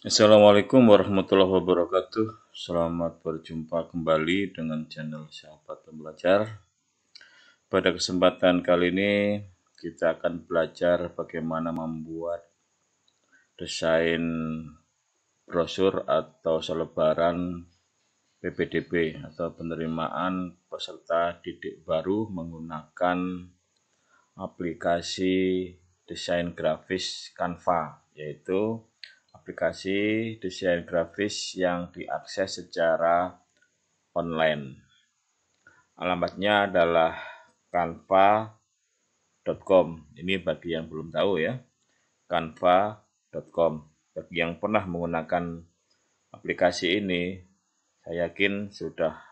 Assalamualaikum warahmatullahi wabarakatuh. Selamat berjumpa kembali dengan channel Sahabat Pembelajar. Pada kesempatan kali ini kita akan belajar bagaimana membuat desain brosur atau selebaran PPDB atau penerimaan peserta didik baru menggunakan aplikasi desain grafis Canva yaitu aplikasi desain grafis yang diakses secara online. Alamatnya adalah canva.com. Ini bagi yang belum tahu ya. canva.com. Bagi yang pernah menggunakan aplikasi ini, saya yakin sudah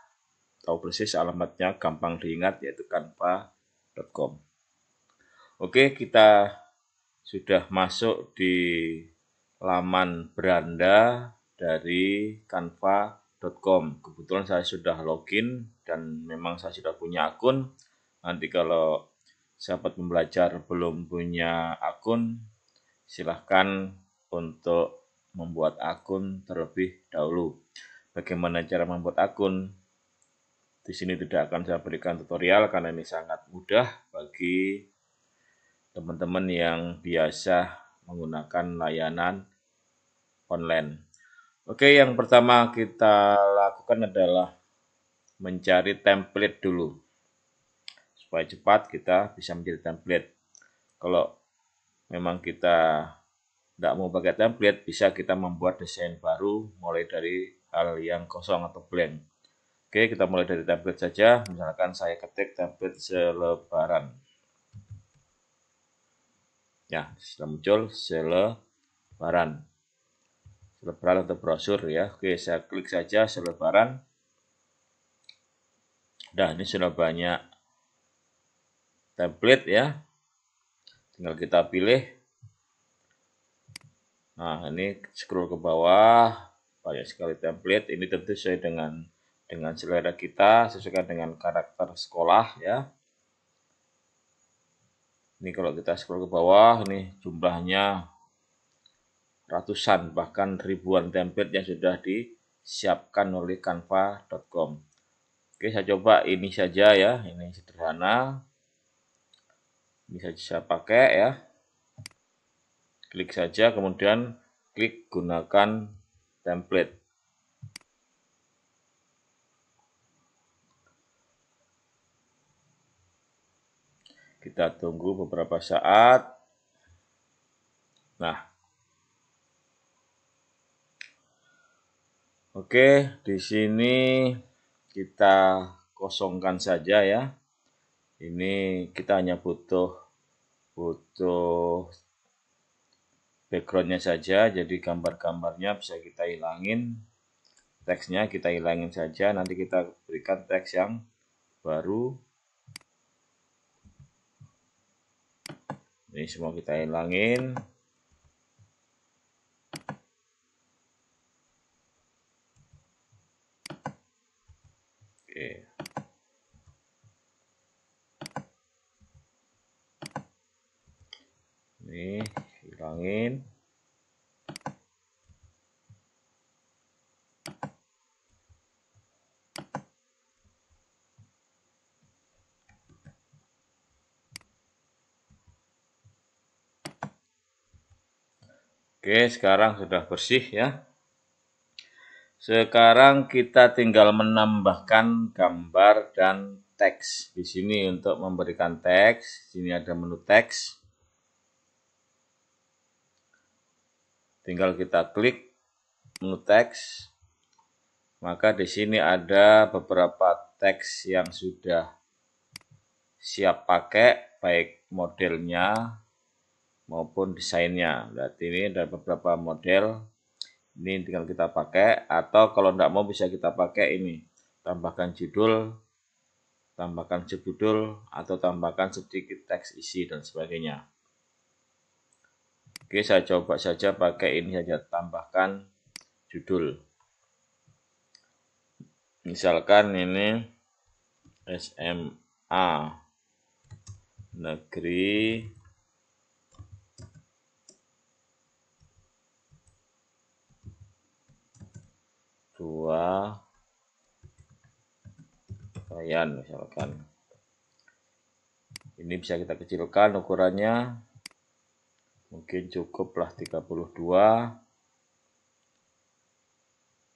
tahu persis alamatnya, gampang diingat yaitu canva.com. Oke, kita sudah masuk di laman beranda dari canva.com. Kebetulan saya sudah login dan memang saya sudah punya akun. Nanti kalau sahabat pembelajar belum punya akun, silahkan untuk membuat akun terlebih dahulu. Bagaimana cara membuat akun? Di sini tidak akan saya berikan tutorial karena ini sangat mudah bagi teman-teman yang biasa menggunakan layanan online. Oke, yang pertama kita lakukan adalah mencari template dulu. Supaya cepat kita bisa mencari template. Kalau memang kita tidak mau pakai template, bisa kita membuat desain baru mulai dari hal yang kosong atau blank. Oke, kita mulai dari template saja. Misalkan saya ketik template selebaran. Ya, sudah muncul selebaran. Selebaran atau brosur ya. Oke, saya klik saja selebaran. Nah, ini sudah banyak template ya. Tinggal kita pilih. Nah, ini scroll ke bawah. Banyak sekali template. Ini tentu sesuai dengan dengan selera kita, sesuai dengan karakter sekolah ya. Ini kalau kita scroll ke bawah, nih jumlahnya ratusan bahkan ribuan template yang sudah disiapkan oleh canva.com. Oke, saya coba ini saja ya, ini sederhana. bisa saja saya pakai ya. Klik saja kemudian klik gunakan template. Kita tunggu beberapa saat. Nah, Oke, di sini kita kosongkan saja ya. Ini kita hanya butuh butuh backgroundnya saja, jadi gambar-gambarnya bisa kita hilangin, teksnya kita hilangin saja, nanti kita berikan teks yang baru ini semua kita hilangin oke ini hilangin Oke, sekarang sudah bersih ya. Sekarang kita tinggal menambahkan gambar dan teks. Di sini untuk memberikan teks, Di sini ada menu teks. Tinggal kita klik menu teks. Maka di sini ada beberapa teks yang sudah siap pakai, baik modelnya maupun desainnya. Berarti ini ada beberapa model. Ini tinggal kita pakai atau kalau tidak mau bisa kita pakai ini. Tambahkan judul, tambahkan judul atau tambahkan sedikit teks isi dan sebagainya. Oke, saya coba saja pakai ini saja tambahkan judul. Misalkan ini SMA Negeri dua bayan misalkan ini bisa kita kecilkan ukurannya mungkin cukuplah 32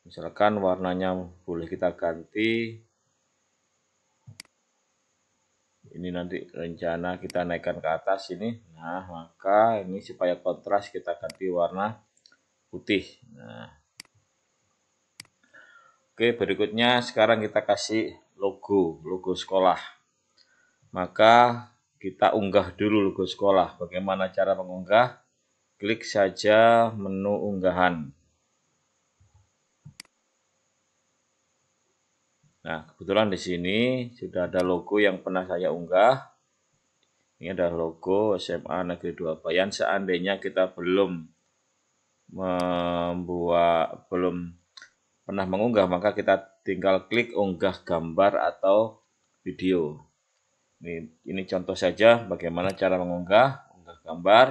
misalkan warnanya boleh kita ganti ini nanti rencana kita naikkan ke atas ini nah maka ini supaya kontras kita ganti warna putih nah Oke, berikutnya sekarang kita kasih logo, logo sekolah. Maka kita unggah dulu logo sekolah. Bagaimana cara mengunggah? Klik saja menu unggahan. Nah, kebetulan di sini sudah ada logo yang pernah saya unggah. Ini adalah logo SMA Negeri 2 Bayan. Seandainya kita belum membuat belum pernah mengunggah, maka kita tinggal klik unggah gambar atau video. Ini, ini contoh saja bagaimana cara mengunggah, unggah gambar.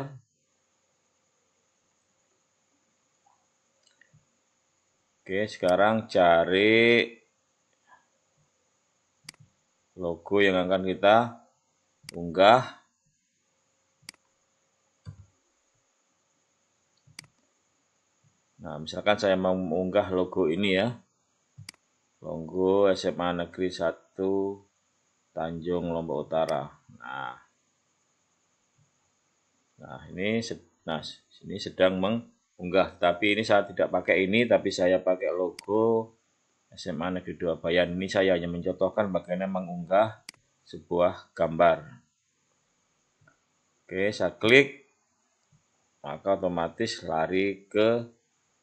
Oke, sekarang cari logo yang akan kita unggah. Nah, misalkan saya mengunggah logo ini ya. Logo SMA Negeri 1 Tanjung Lombok Utara. Nah. Nah, ini nah, ini sedang mengunggah, tapi ini saya tidak pakai ini, tapi saya pakai logo SMA Negeri 2 Bayan. Ini saya hanya mencontohkan bagaimana mengunggah sebuah gambar. Oke, saya klik maka otomatis lari ke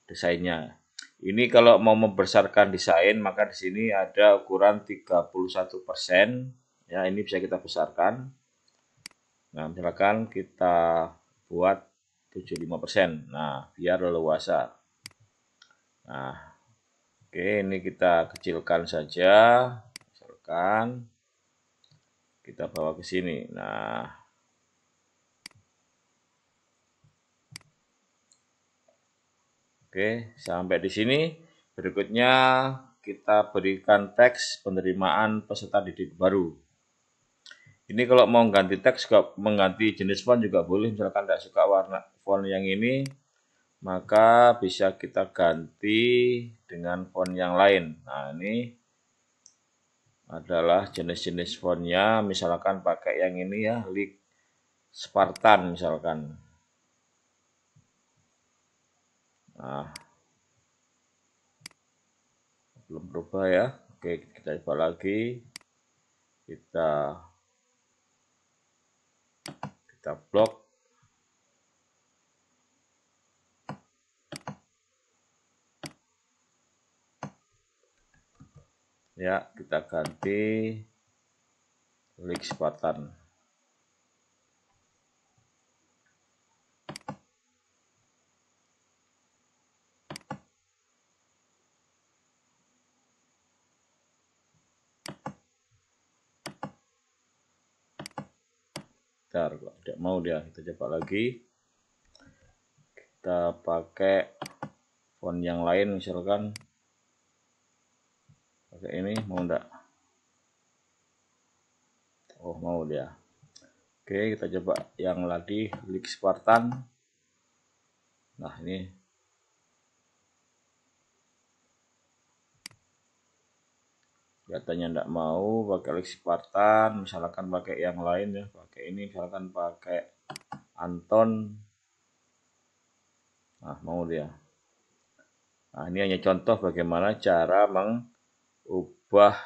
desainnya. Ini kalau mau membesarkan desain maka di sini ada ukuran 31%. Ya, ini bisa kita besarkan. Nah, misalkan kita buat 75%. Nah, biar leluasa. Nah, oke ini kita kecilkan saja. Misalkan kita bawa ke sini. Nah, Oke, sampai di sini. Berikutnya kita berikan teks penerimaan peserta didik baru. Ini kalau mau ganti teks, mengganti jenis font juga boleh. Misalkan tidak suka warna font yang ini, maka bisa kita ganti dengan font yang lain. Nah, ini adalah jenis-jenis fontnya. Misalkan pakai yang ini ya, League Spartan misalkan. Nah, belum berubah ya. Oke, kita coba lagi. Kita kita blok. Ya, kita ganti klik sepatan sebentar kalau tidak mau dia kita coba lagi kita pakai font yang lain misalkan pakai ini mau enggak oh mau dia oke kita coba yang lagi klik Spartan nah ini katanya tidak mau pakai Alex Spartan misalkan pakai yang lain ya pakai ini misalkan pakai Anton nah mau dia nah ini hanya contoh bagaimana cara mengubah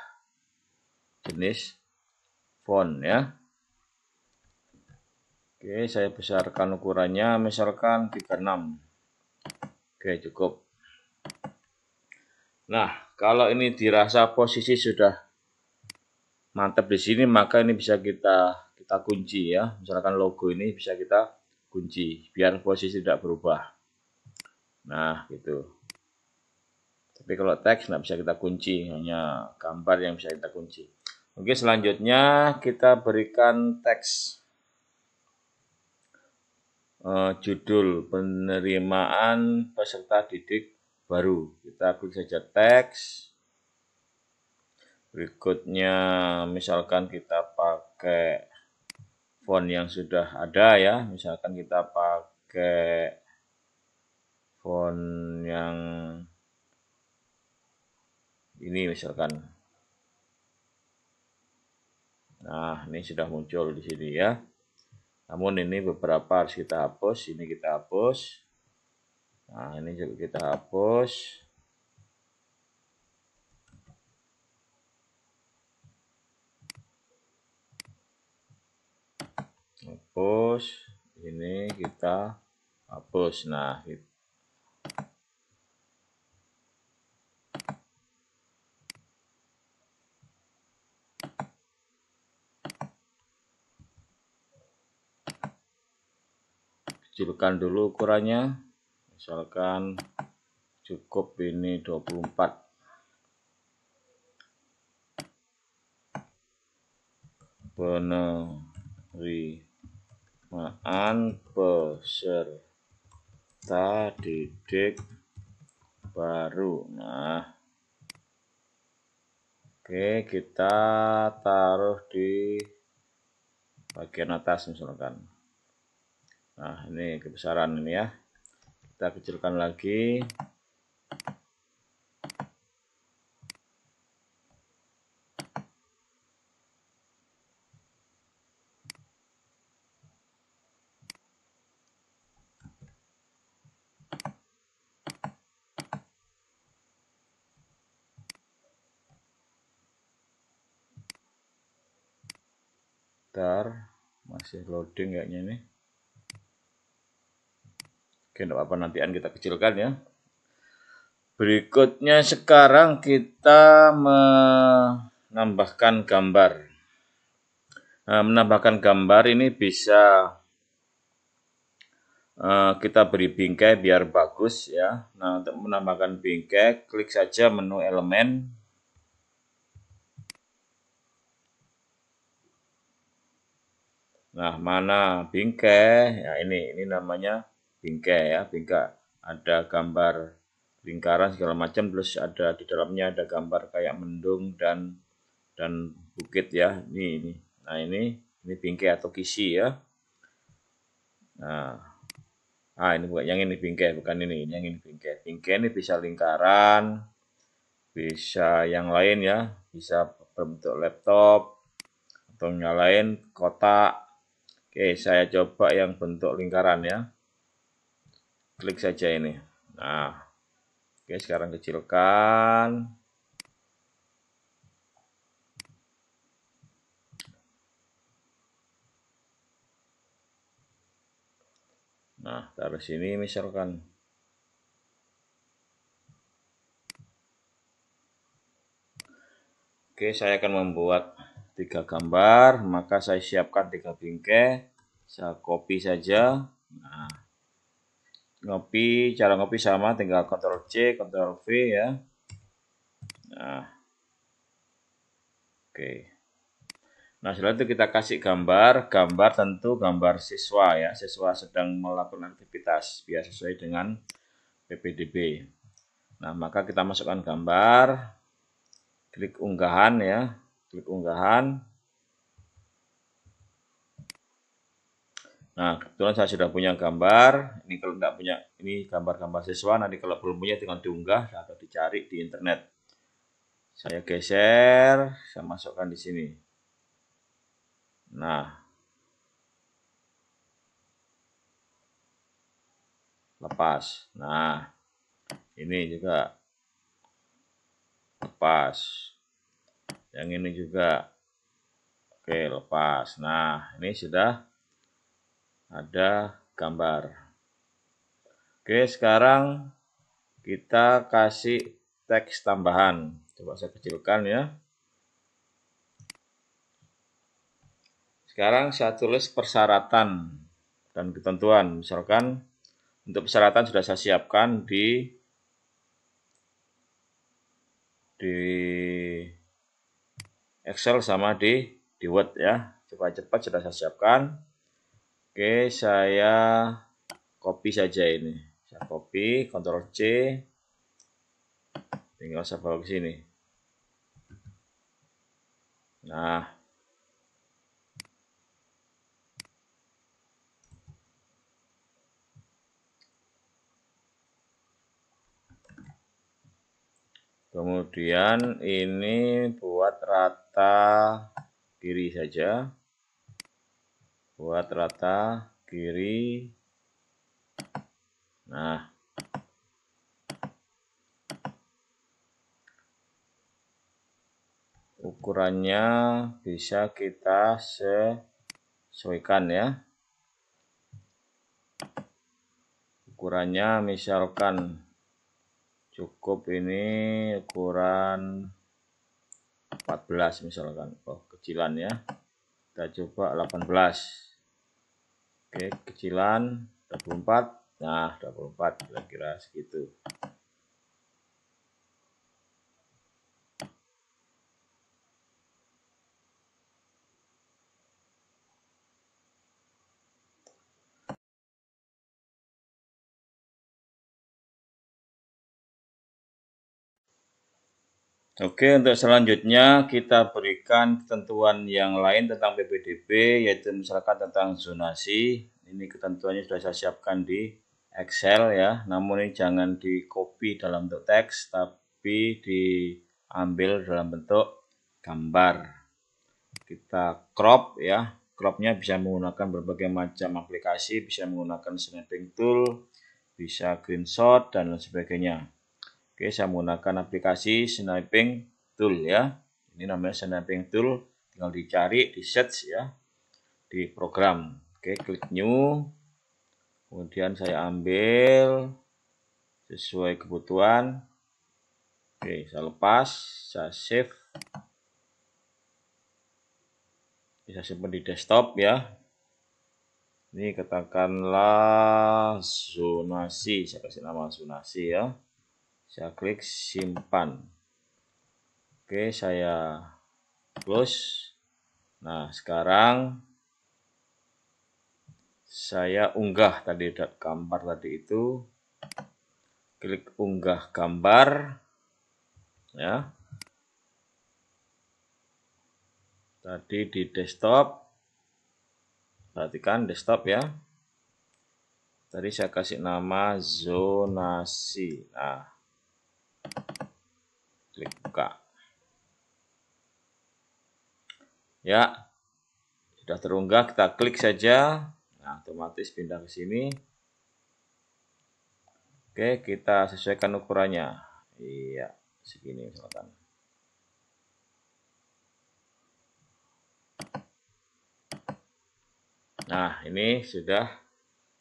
jenis font ya oke saya besarkan ukurannya misalkan 36 oke cukup Nah, kalau ini dirasa posisi sudah mantap di sini, maka ini bisa kita kita kunci ya. Misalkan logo ini bisa kita kunci biar posisi tidak berubah. Nah, gitu. Tapi kalau teks tidak bisa kita kunci, hanya gambar yang bisa kita kunci. Oke, selanjutnya kita berikan teks. Uh, judul penerimaan peserta didik baru kita klik saja teks berikutnya misalkan kita pakai font yang sudah ada ya misalkan kita pakai font yang ini misalkan nah ini sudah muncul di sini ya namun ini beberapa harus kita hapus ini kita hapus Nah, ini juga kita hapus. Hapus. Ini kita hapus. Nah, itu. kecilkan dulu ukurannya misalkan cukup ini 24 penerimaan peserta didik baru nah oke kita taruh di bagian atas misalkan nah ini kebesaran ini ya kita kecilkan lagi Bentar, masih loading kayaknya nih. Oke, untuk apa-apa nanti kita kecilkan ya. Berikutnya sekarang kita menambahkan gambar. Nah, menambahkan gambar ini bisa uh, kita beri bingkai biar bagus ya. Nah, untuk menambahkan bingkai, klik saja menu elemen, Nah, mana bingkai? Ya, ini ini namanya bingkai ya bingkai ada gambar lingkaran segala macam plus ada di dalamnya ada gambar kayak mendung dan dan bukit ya ini ini nah ini ini bingkai atau kisi ya nah ah ini bukan yang ini bingkai bukan ini yang ini bingkai bingkai ini bisa lingkaran bisa yang lain ya bisa berbentuk laptop atau yang lain kotak Oke, saya coba yang bentuk lingkaran ya klik saja ini. Nah, oke sekarang kecilkan. Nah, taruh sini misalkan. Oke, saya akan membuat tiga gambar, maka saya siapkan tiga bingkai. Saya copy saja. Nah, ngopi cara ngopi sama tinggal Ctrl C Ctrl V ya nah oke nah setelah itu kita kasih gambar gambar tentu gambar siswa ya siswa sedang melakukan aktivitas biasa sesuai dengan PPDB nah maka kita masukkan gambar klik unggahan ya klik unggahan Nah, kebetulan saya sudah punya gambar. Ini kalau tidak punya, ini gambar-gambar siswa. Nanti kalau belum punya tinggal diunggah atau dicari di internet. Saya geser, saya masukkan di sini. Nah, lepas. Nah, ini juga lepas. Yang ini juga, oke lepas. Nah, ini sudah ada gambar. Oke, sekarang kita kasih teks tambahan. Coba saya kecilkan ya. Sekarang saya tulis persyaratan dan ketentuan. Misalkan untuk persyaratan sudah saya siapkan di di Excel sama di di Word ya. Cepat cepat sudah saya siapkan. Oke, saya copy saja ini. Saya copy, Ctrl C. Tinggal saya bawa ke sini. Nah. Kemudian ini buat rata kiri saja buat rata kiri nah ukurannya bisa kita sesuaikan ya ukurannya misalkan cukup ini ukuran 14 misalkan oh kecilan ya kita coba 18 Oke, kecilan 24. Nah, 24 kira-kira segitu. Oke, untuk selanjutnya kita berikan ketentuan yang lain tentang PPDB, yaitu misalkan tentang zonasi. Ini ketentuannya sudah saya siapkan di Excel ya, namun ini jangan di copy dalam bentuk teks, tapi diambil dalam bentuk gambar. Kita crop ya, cropnya bisa menggunakan berbagai macam aplikasi, bisa menggunakan snapping tool, bisa screenshot, dan lain sebagainya. Oke, saya menggunakan aplikasi Sniping Tool ya. Ini namanya Sniping Tool, tinggal dicari di search ya di program. Oke, klik new. Kemudian saya ambil sesuai kebutuhan. Oke, saya lepas, saya save. Bisa simpan di desktop ya. Ini katakanlah zonasi, saya kasih nama zonasi ya saya klik simpan oke saya close nah sekarang saya unggah tadi gambar tadi itu klik unggah gambar ya tadi di desktop perhatikan desktop ya tadi saya kasih nama zonasi nah klik buka. Ya, sudah terunggah, kita klik saja. Nah, otomatis pindah ke sini. Oke, kita sesuaikan ukurannya. Iya, segini misalkan. Nah, ini sudah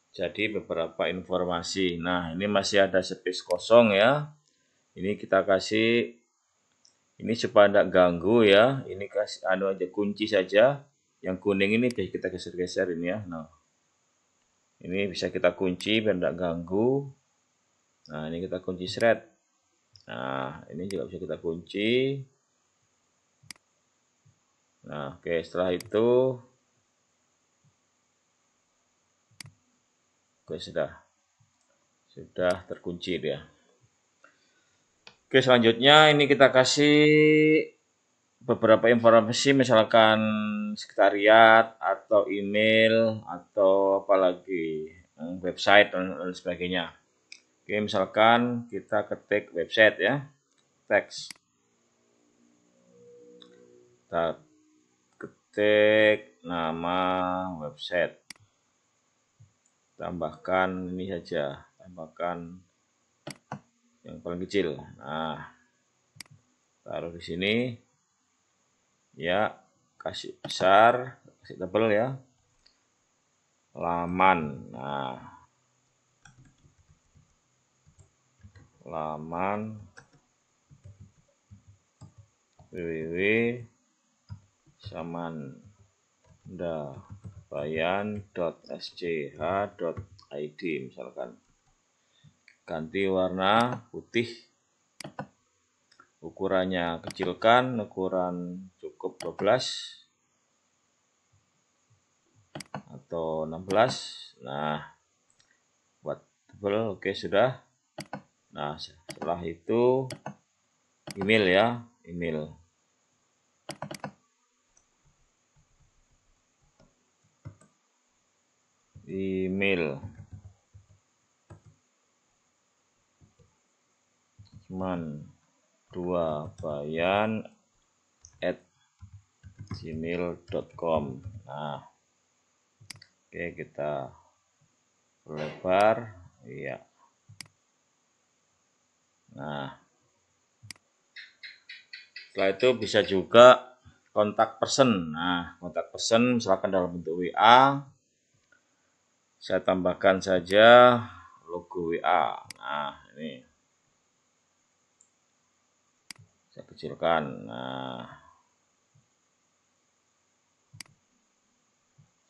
jadi beberapa informasi. Nah, ini masih ada space kosong ya. Ini kita kasih ini supaya tidak ganggu ya ini kasih anu aja kunci saja yang kuning ini kita geser-geser ini ya nah ini bisa kita kunci biar tidak ganggu nah ini kita kunci seret. nah ini juga bisa kita kunci nah oke okay, setelah itu oke okay, sudah sudah terkunci dia Oke, selanjutnya ini kita kasih beberapa informasi misalkan sekretariat atau email atau apalagi eh, website dan lain sebagainya. Oke, misalkan kita ketik website ya. Teks. Kita ketik nama website. Tambahkan ini saja, tambahkan yang paling kecil. Nah, taruh di sini. Ya, kasih besar, kasih tebel ya. Laman. Nah. Laman www samandabayan.sch.id misalkan ganti warna putih ukurannya kecilkan ukuran cukup 12 atau 16 nah buat tebel oke sudah nah setelah itu email ya email email man dua bayan at gmail.com nah oke kita lebar iya nah setelah itu bisa juga kontak person nah kontak person misalkan dalam bentuk WA saya tambahkan saja logo WA nah ini saya kecilkan nah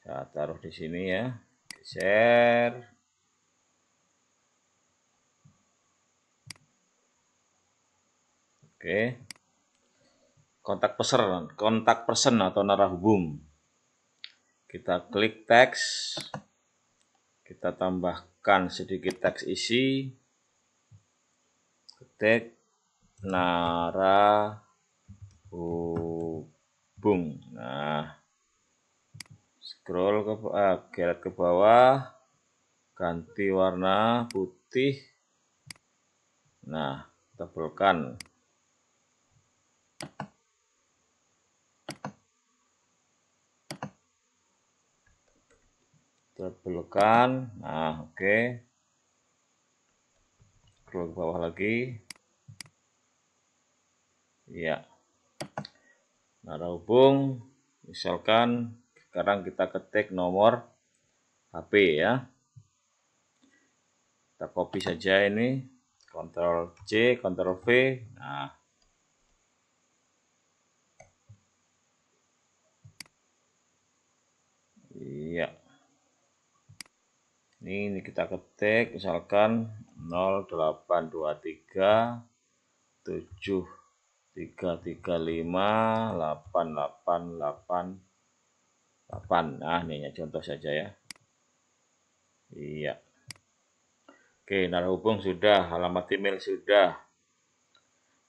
saya taruh di sini ya geser, Oke. Kontak peser kontak person atau hubung, Kita klik teks. Kita tambahkan sedikit teks isi. Ketik nara hubung nah scroll ke ah, geret ke bawah ganti warna putih nah tebelkan, tebelkan. nah oke okay. scroll ke bawah lagi ya nah hubung misalkan sekarang kita ketik nomor HP ya kita copy saja ini Ctrl C Ctrl V nah iya ini, ini kita ketik misalkan 0823 7 tiga tiga lima delapan delapan delapan delapan nah ini ya contoh saja ya iya oke hubung sudah alamat email sudah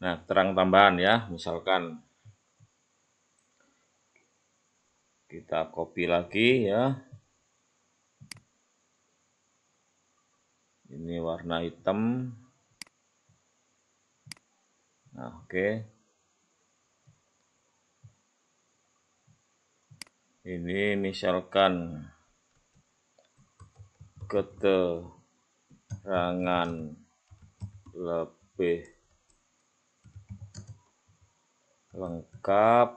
nah terang tambahan ya misalkan kita copy lagi ya ini warna hitam nah oke okay. ini misalkan keterangan lebih lengkap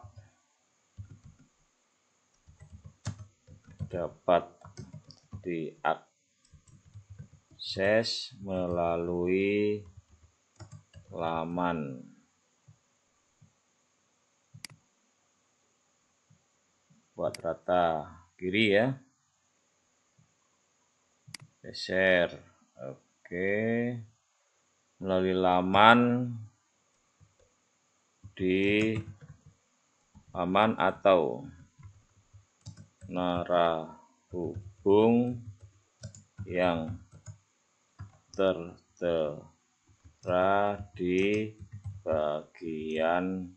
dapat diakses melalui laman buat rata kiri ya geser oke melalui laman di laman atau narah narahubung yang tertera di bagian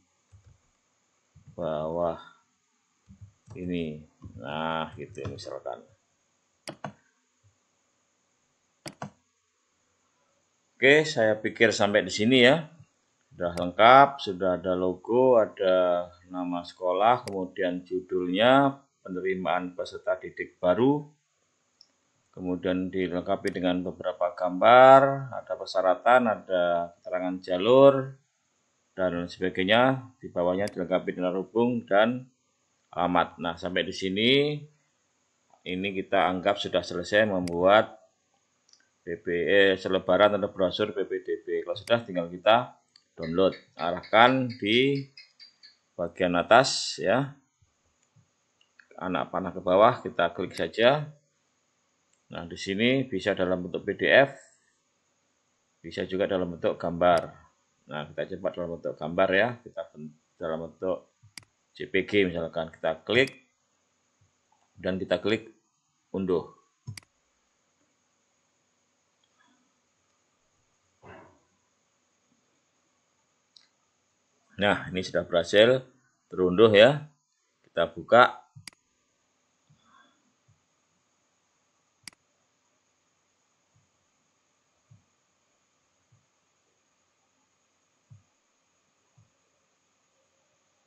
bawah ini nah gitu misalkan oke saya pikir sampai di sini ya sudah lengkap sudah ada logo ada nama sekolah kemudian judulnya penerimaan peserta didik baru kemudian dilengkapi dengan beberapa gambar ada persyaratan ada keterangan jalur dan sebagainya di bawahnya dilengkapi dengan hubung dan alamat. Nah, sampai di sini ini kita anggap sudah selesai membuat PPE selebaran atau brosur PPDB. Kalau sudah tinggal kita download. Arahkan di bagian atas ya. Anak panah ke bawah kita klik saja. Nah, di sini bisa dalam bentuk PDF, bisa juga dalam bentuk gambar. Nah, kita cepat dalam bentuk gambar ya. Kita dalam bentuk JPG misalkan kita klik dan kita klik unduh. Nah, ini sudah berhasil terunduh ya. Kita buka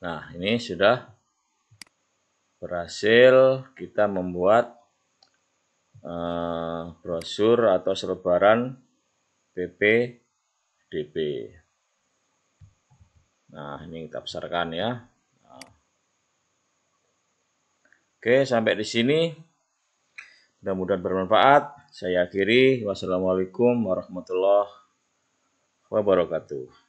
Nah, ini sudah berhasil kita membuat uh, brosur atau selebaran PPDB. Nah, ini kita besarkan ya. Nah. Oke, sampai di sini. Mudah-mudahan bermanfaat. Saya akhiri. Wassalamualaikum warahmatullahi wabarakatuh.